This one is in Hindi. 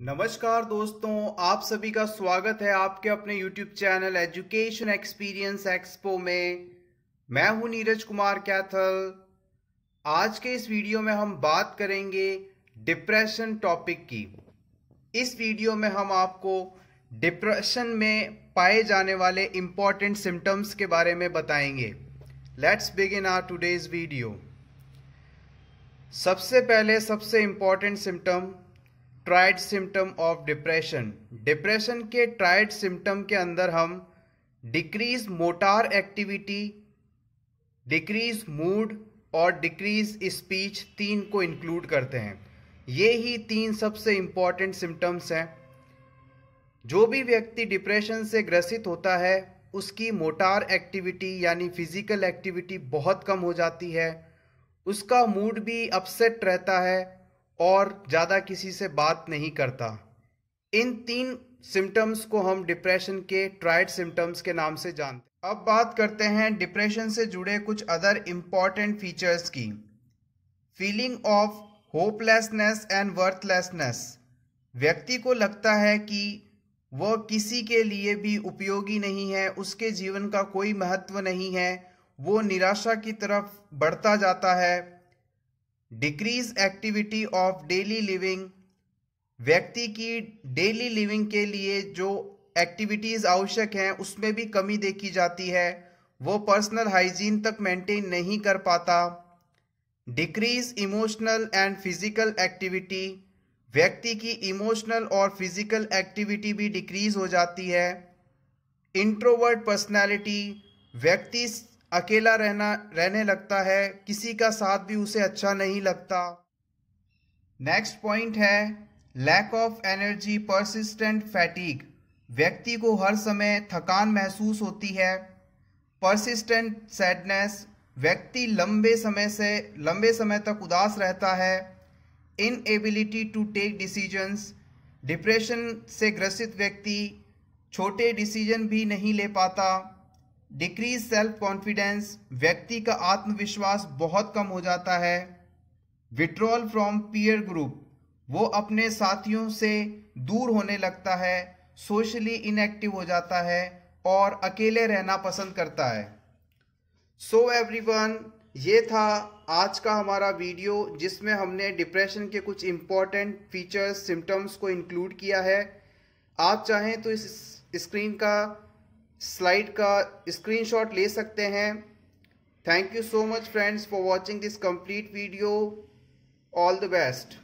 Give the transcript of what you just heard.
नमस्कार दोस्तों आप सभी का स्वागत है आपके अपने YouTube channel education experience expo में मैं हूं नीरज कुमार कैथल आज के इस वीडियो में हम बात करेंगे डिप्रेशन टॉपिक की इस वीडियो में हम आपको डिप्रेशन में पाए जाने वाले इम्पॉर्टेंट सिम्टम्स के बारे में बताएंगे let's begin our today's video सबसे पहले सबसे important symptom triad symptom of depression depression के ट्राइड सिम्टम के अंदर हम decrease motor activity decrease mood और डिक्रीज स्पीच तीन को इंक्लूड करते हैं ये ही तीन सबसे इम्पॉर्टेंट सिम्टम्स हैं जो भी व्यक्ति डिप्रेशन से ग्रसित होता है उसकी मोटार एक्टिविटी यानी फिज़िकल एक्टिविटी बहुत कम हो जाती है उसका मूड भी अपसेट रहता है और ज़्यादा किसी से बात नहीं करता इन तीन सिम्टम्स को हम डिप्रेशन के ट्राइड सिम्टम्स के नाम से जानते हैं अब बात करते हैं डिप्रेशन से जुड़े कुछ अदर इम्पॉर्टेंट फीचर्स की feeling of hopelessness and worthlessness व्यक्ति को लगता है कि वह किसी के लिए भी उपयोगी नहीं है उसके जीवन का कोई महत्व नहीं है वो निराशा की तरफ बढ़ता जाता है decrease activity of daily living व्यक्ति की डेली लिविंग के लिए जो एक्टिविटीज़ आवश्यक हैं उसमें भी कमी देखी जाती है वो पर्सनल हाइजीन तक मेंटेन नहीं कर पाता decrease emotional and physical activity व्यक्ति की इमोशनल और फिज़िकल एक्टिविटी भी डिक्रीज हो जाती है इंट्रोवर्ट पर्सनैलिटी व्यक्ति अकेला रहना रहने लगता है किसी का साथ भी उसे अच्छा नहीं लगता नेक्स्ट पॉइंट है lack of energy persistent fatigue व्यक्ति को हर समय थकान महसूस होती है परसिस्टेंट सैडनेस व्यक्ति लंबे समय से लंबे समय तक उदास रहता है inability to take decisions depression से ग्रसित व्यक्ति छोटे डिसीजन भी नहीं ले पाता डिक्रीज सेल्फ कॉन्फिडेंस व्यक्ति का आत्मविश्वास बहुत कम हो जाता है विड्रॉल फ्रॉम पीयर ग्रुप वो अपने साथियों से दूर होने लगता है सोशली इनएक्टिव हो जाता है और अकेले रहना पसंद करता है सो so एवरीवन ये था आज का हमारा वीडियो जिसमें हमने डिप्रेशन के कुछ इम्पॉर्टेंट फीचर्स सिम्टम्स को इंक्लूड किया है आप चाहें तो इस स्क्रीन का स्लाइड का स्क्रीनशॉट ले सकते हैं thank you so much friends for watching this complete video all the best